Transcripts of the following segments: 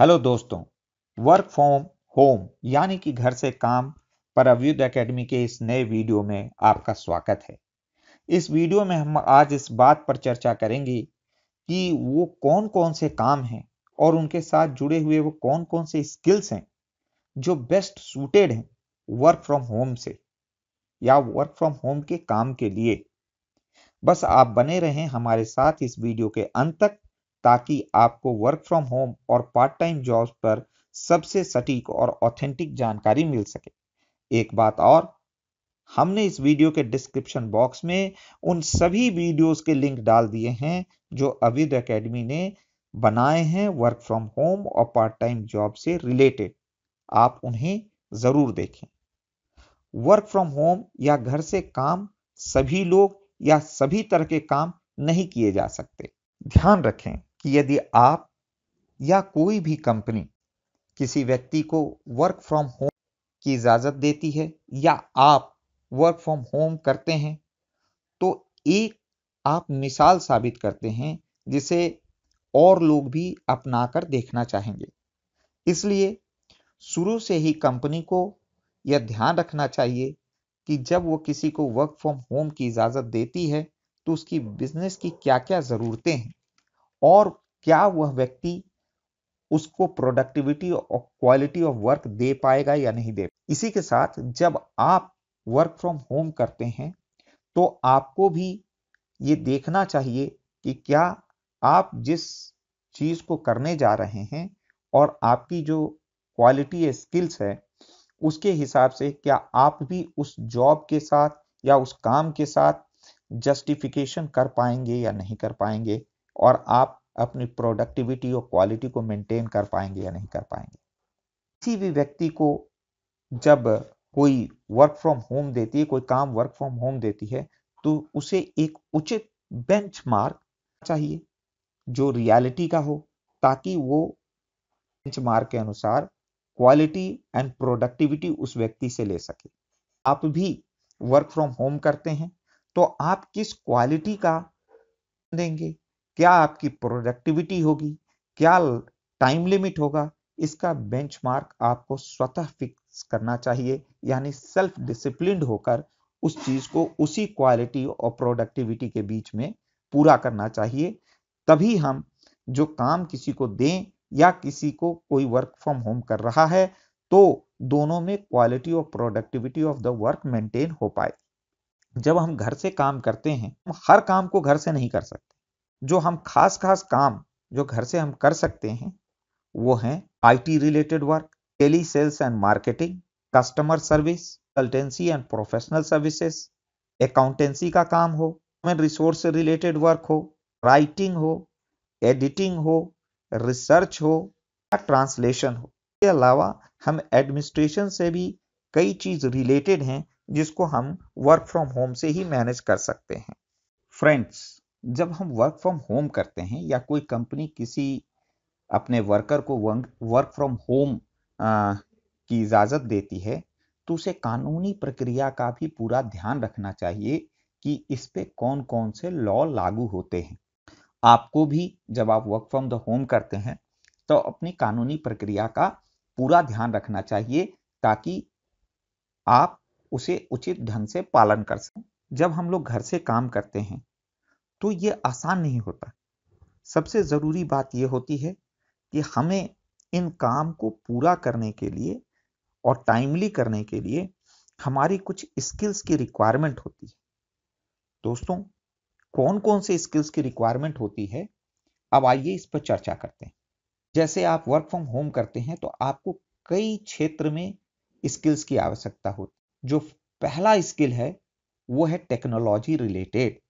hello दोस्तों work from home यानी कि घर से काम पर अवयुद्ध एकेडमी के इस नए वीडियो में आपका स्वागत है इस वीडियो में हम आज इस बात पर चर्चा करेंगे कि वो कौन कौन से काम हैं और उनके साथ जुड़े हुए वो कौन कौन से स्किल्स हैं जो बेस्ट सूटेड हैं वर्क फ्रॉम होम से या वर्क फ्रॉम होम के काम के लिए बस आप बने रहें हमारे साथ इस वीडियो के अंत तक ताकि आपको वर्क फ्रॉम होम और पार्ट टाइम जॉब्स पर सबसे सटीक और ऑथेंटिक जानकारी मिल सके एक बात और हमने इस वीडियो के डिस्क्रिप्शन बॉक्स में उन सभी वीडियोस के लिंक डाल दिए हैं जो अविद एकेडमी ने बनाए हैं वर्क फ्रॉम होम और पार्ट टाइम जॉब से रिलेटेड आप उन्हें जरूर देखें वर्क फ्रॉम होम या घर से काम सभी लोग या सभी तरह के काम नहीं किए जा सकते ध्यान रखें कि यदि आप या कोई भी कंपनी किसी व्यक्ति को वर्क फ्रॉम होम की इजाज़त देती है या आप वर्क फ्रॉम होम करते हैं तो एक आप मिसाल साबित करते हैं जिसे और लोग भी अपना कर देखना चाहेंगे इसलिए शुरू से ही कंपनी को यह ध्यान रखना चाहिए कि जब वो किसी को वर्क फ्रॉम होम की इजाज़त देती है तो उसकी बिजनेस की क्या क्या ज़रूरतें हैं और क्या वह व्यक्ति उसको प्रोडक्टिविटी और क्वालिटी ऑफ वर्क दे पाएगा या नहीं दे इसी के साथ जब आप वर्क फ्रॉम होम करते हैं तो आपको भी ये देखना चाहिए कि क्या आप जिस चीज को करने जा रहे हैं और आपकी जो क्वालिटी स्किल्स है उसके हिसाब से क्या आप भी उस जॉब के साथ या उस काम के साथ जस्टिफिकेशन कर पाएंगे या नहीं कर पाएंगे और आप अपनी प्रोडक्टिविटी और क्वालिटी को मेंटेन कर पाएंगे या नहीं कर पाएंगे किसी भी व्यक्ति को जब कोई वर्क फ्रॉम होम देती है कोई काम वर्क फ्रॉम होम देती है तो उसे एक उचित बेंच चाहिए जो रियलिटी का हो ताकि वो बेंचमार्क के अनुसार क्वालिटी एंड प्रोडक्टिविटी उस व्यक्ति से ले सके आप भी वर्क फ्रॉम होम करते हैं तो आप किस क्वालिटी का देंगे क्या आपकी प्रोडक्टिविटी होगी क्या टाइम लिमिट होगा इसका बेंचमार्क आपको स्वतः फिक्स करना चाहिए यानी सेल्फ डिसिप्लिन होकर उस चीज को उसी क्वालिटी और प्रोडक्टिविटी के बीच में पूरा करना चाहिए तभी हम जो काम किसी को दें या किसी को कोई वर्क फ्रॉम होम कर रहा है तो दोनों में क्वालिटी और productivity of the work maintain हो पाए जब हम घर से काम करते हैं हम हर काम को घर से नहीं कर सकते जो हम खास खास काम जो घर से हम कर सकते हैं वो I IT related work telesales and marketing customer service consultancy and professional services accountancy का काम हो ह्यूमन रिसोर्स रिलेटेड वर्क हो राइटिंग हो एडिटिंग हो रिसर्च हो या ट्रांसलेशन हो इसके अलावा हम एडमिनिस्ट्रेशन से भी कई चीज रिलेटेड हैं जिसको हम वर्क फ्रॉम होम से ही मैनेज कर सकते हैं फ्रेंड्स जब हम वर्क फ्रॉम होम करते हैं या कोई कंपनी किसी अपने वर्कर को वर्क फ्रॉम होम की इजाज़त देती है तो उसे कानूनी प्रक्रिया का भी पूरा ध्यान रखना चाहिए कि इस पे कौन कौन से लॉ लागू होते हैं आपको भी जब आप वर्क फ्रॉम द होम करते हैं तो अपनी कानूनी प्रक्रिया का पूरा ध्यान रखना चाहिए ताकि आप उसे उचित ढंग से पालन कर सकें जब हम लोग घर से काम करते हैं तो ये आसान नहीं होता सबसे ज़रूरी बात यह होती है कि हमें इन काम को पूरा करने के लिए और टाइमली करने के लिए हमारी कुछ स्किल्स की रिक्वायरमेंट होती है दोस्तों कौन कौन से स्किल्स की रिक्वायरमेंट होती है अब आइए इस पर चर्चा करते हैं जैसे आप वर्क फ्रॉम होम करते हैं तो आपको कई क्षेत्र में स्किल्स की आवश्यकता होती जो पहला स्किल है वो है टेक्नोलॉजी रिलेटेड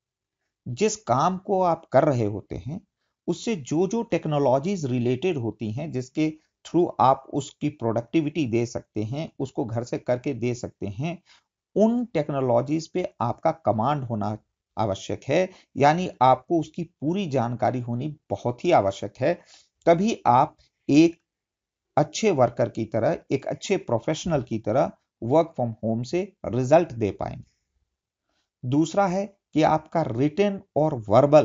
जिस काम को आप कर रहे होते हैं उससे जो जो टेक्नोलॉजीज रिलेटेड होती हैं जिसके थ्रू आप उसकी प्रोडक्टिविटी दे सकते हैं उसको घर से करके दे सकते हैं उन टेक्नोलॉजीज पे आपका कमांड होना आवश्यक है यानी आपको उसकी पूरी जानकारी होनी बहुत ही आवश्यक है तभी आप एक अच्छे वर्कर की तरह एक अच्छे प्रोफेशनल की तरह वर्क फ्रॉम होम से रिजल्ट दे पाएंगे दूसरा है कि आपका रिटर्न और वर्बल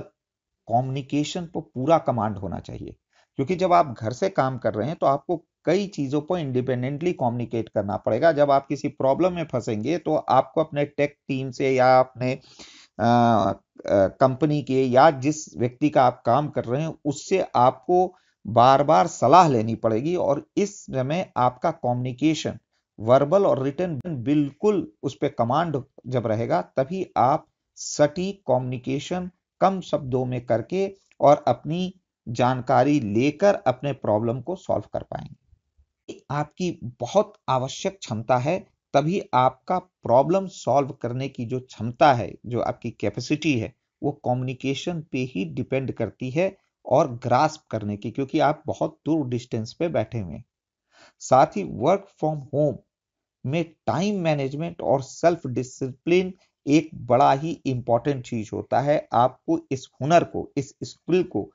कम्युनिकेशन पर पूरा कमांड होना चाहिए क्योंकि जब आप घर से काम कर रहे हैं तो आपको कई चीजों पर इंडिपेंडेंटली कम्युनिकेट करना पड़ेगा जब आप किसी प्रॉब्लम में फंसेंगे तो आपको अपने टेक टीम से या अपने कंपनी के या जिस व्यक्ति का आप काम कर रहे हैं उससे आपको बार बार सलाह लेनी पड़ेगी और इस समय आपका कम्युनिकेशन वर्बल और रिटर्न बिल्कुल उस पर कमांड जब रहेगा तभी आप सटीक कम्युनिकेशन कम शब्दों में करके और अपनी जानकारी लेकर अपने प्रॉब्लम को सॉल्व कर पाएंगे आपकी बहुत आवश्यक क्षमता है तभी आपका प्रॉब्लम सॉल्व करने की जो क्षमता है जो आपकी कैपेसिटी है वो कम्युनिकेशन पे ही डिपेंड करती है और ग्रास्प करने की क्योंकि आप बहुत दूर डिस्टेंस पे बैठे हुए हैं साथ ही वर्क फ्रॉम होम में टाइम मैनेजमेंट और सेल्फ डिसिप्लिन एक बड़ा ही इंपॉर्टेंट चीज होता है आपको इस हुनर को इस स्किल को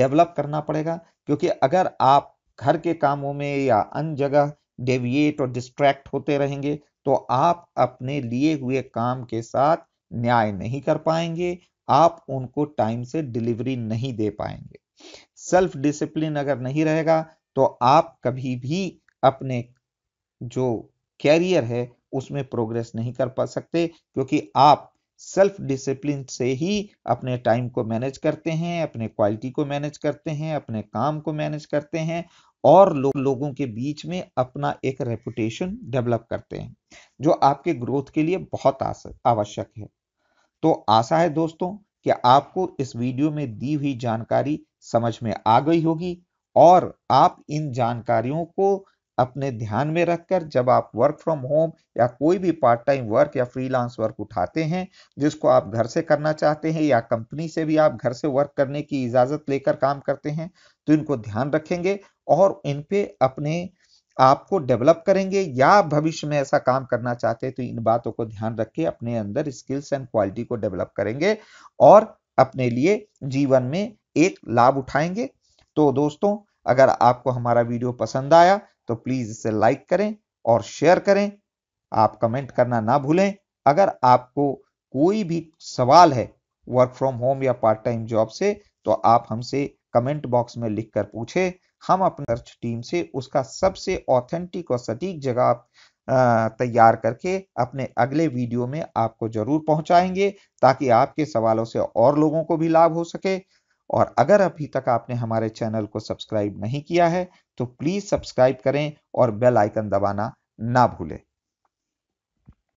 डेवलप करना पड़ेगा क्योंकि अगर आप घर के कामों में या अन्य जगह डेविएट और डिस्ट्रैक्ट होते रहेंगे तो आप अपने लिए हुए काम के साथ न्याय नहीं कर पाएंगे आप उनको टाइम से डिलीवरी नहीं दे पाएंगे सेल्फ डिसिप्लिन अगर नहीं रहेगा तो आप कभी भी अपने जो कैरियर है उसमें प्रोग्रेस नहीं कर पा सकते क्योंकि आप सेल्फ डिसिप्लिन से ही अपने टाइम को मैनेज करते हैं अपने क्वालिटी को मैनेज करते हैं अपने काम को मैनेज करते हैं और लो, लोगों के बीच में अपना एक रेपुटेशन डेवलप करते हैं जो आपके ग्रोथ के लिए बहुत आवश्यक है तो आशा है दोस्तों कि आपको इस वीडियो में दी हुई जानकारी समझ में आ गई होगी और आप इन जानकारियों को अपने ध्यान में रखकर जब आप वर्क फ्रॉम होम या कोई भी पार्ट टाइम वर्क या फ्रीलांस वर्क उठाते हैं जिसको आप घर से करना चाहते हैं या कंपनी से भी आप घर से वर्क करने की इजाज़त लेकर काम करते हैं तो इनको ध्यान रखेंगे और इन पे अपने आप को डेवलप करेंगे या भविष्य में ऐसा काम करना चाहते हैं तो इन बातों को ध्यान रख के अपने अंदर स्किल्स एंड क्वालिटी को डेवलप करेंगे और अपने लिए जीवन में एक लाभ उठाएंगे तो दोस्तों अगर आपको हमारा वीडियो पसंद आया तो प्लीज इसे लाइक करें और शेयर करें आप कमेंट करना ना भूलें अगर आपको कोई भी सवाल है वर्क फ्रॉम होम या पार्ट टाइम जॉब से तो आप हमसे कमेंट बॉक्स में लिखकर पूछें हम अपने सर्च टीम से उसका सबसे ऑथेंटिक और सटीक जवाब तैयार करके अपने अगले वीडियो में आपको जरूर पहुंचाएंगे ताकि आपके सवालों से और लोगों को भी लाभ हो सके और अगर अभी तक आपने हमारे चैनल को सब्सक्राइब नहीं किया है तो प्लीज़ सब्सक्राइब करें और बेल आइकन दबाना ना भूलें